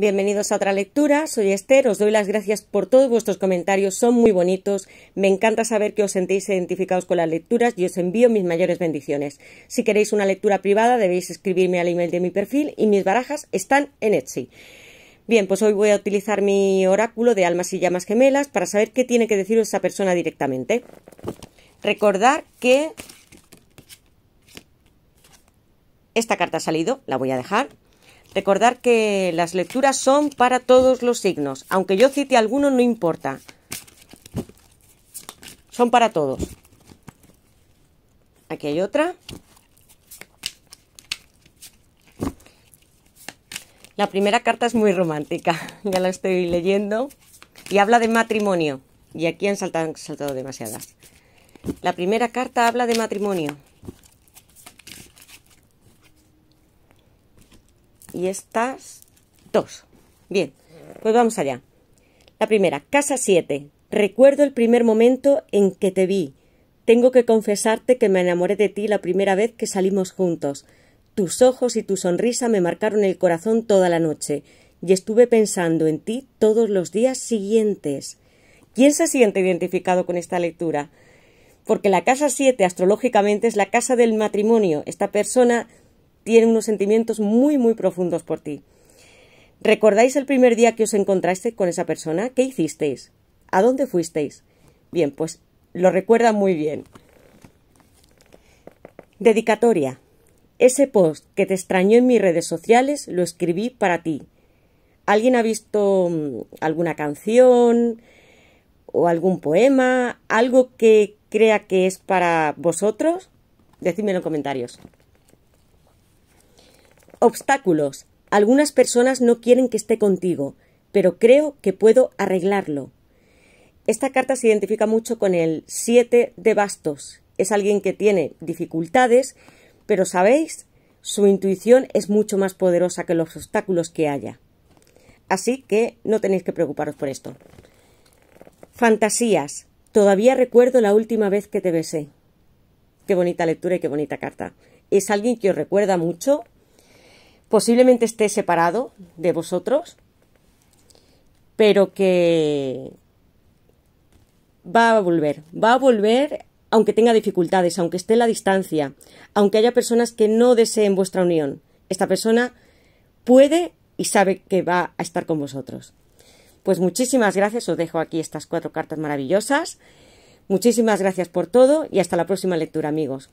Bienvenidos a otra lectura, soy Esther, os doy las gracias por todos vuestros comentarios, son muy bonitos, me encanta saber que os sentéis identificados con las lecturas y os envío mis mayores bendiciones. Si queréis una lectura privada debéis escribirme al email de mi perfil y mis barajas están en Etsy. Bien, pues hoy voy a utilizar mi oráculo de almas y llamas gemelas para saber qué tiene que decir esa persona directamente. Recordar que esta carta ha salido, la voy a dejar. Recordar que las lecturas son para todos los signos. Aunque yo cite alguno, no importa. Son para todos. Aquí hay otra. La primera carta es muy romántica, ya la estoy leyendo, y habla de matrimonio. Y aquí han saltado, han saltado demasiadas. La primera carta habla de matrimonio. y estas dos. Bien, pues vamos allá. La primera, casa 7. Recuerdo el primer momento en que te vi. Tengo que confesarte que me enamoré de ti la primera vez que salimos juntos. Tus ojos y tu sonrisa me marcaron el corazón toda la noche y estuve pensando en ti todos los días siguientes. ¿Quién se siente identificado con esta lectura? Porque la casa 7 astrológicamente es la casa del matrimonio. Esta persona tiene unos sentimientos muy, muy profundos por ti. ¿Recordáis el primer día que os encontraste con esa persona? ¿Qué hicisteis? ¿A dónde fuisteis? Bien, pues lo recuerda muy bien. Dedicatoria. Ese post que te extrañó en mis redes sociales lo escribí para ti. ¿Alguien ha visto mm, alguna canción o algún poema? ¿Algo que crea que es para vosotros? Decídmelo en comentarios. Obstáculos. Algunas personas no quieren que esté contigo, pero creo que puedo arreglarlo. Esta carta se identifica mucho con el 7 de bastos. Es alguien que tiene dificultades, pero sabéis, su intuición es mucho más poderosa que los obstáculos que haya. Así que no tenéis que preocuparos por esto. Fantasías. Todavía recuerdo la última vez que te besé. Qué bonita lectura y qué bonita carta. Es alguien que os recuerda mucho posiblemente esté separado de vosotros, pero que va a volver, va a volver aunque tenga dificultades, aunque esté en la distancia, aunque haya personas que no deseen vuestra unión. Esta persona puede y sabe que va a estar con vosotros. Pues muchísimas gracias, os dejo aquí estas cuatro cartas maravillosas. Muchísimas gracias por todo y hasta la próxima lectura, amigos.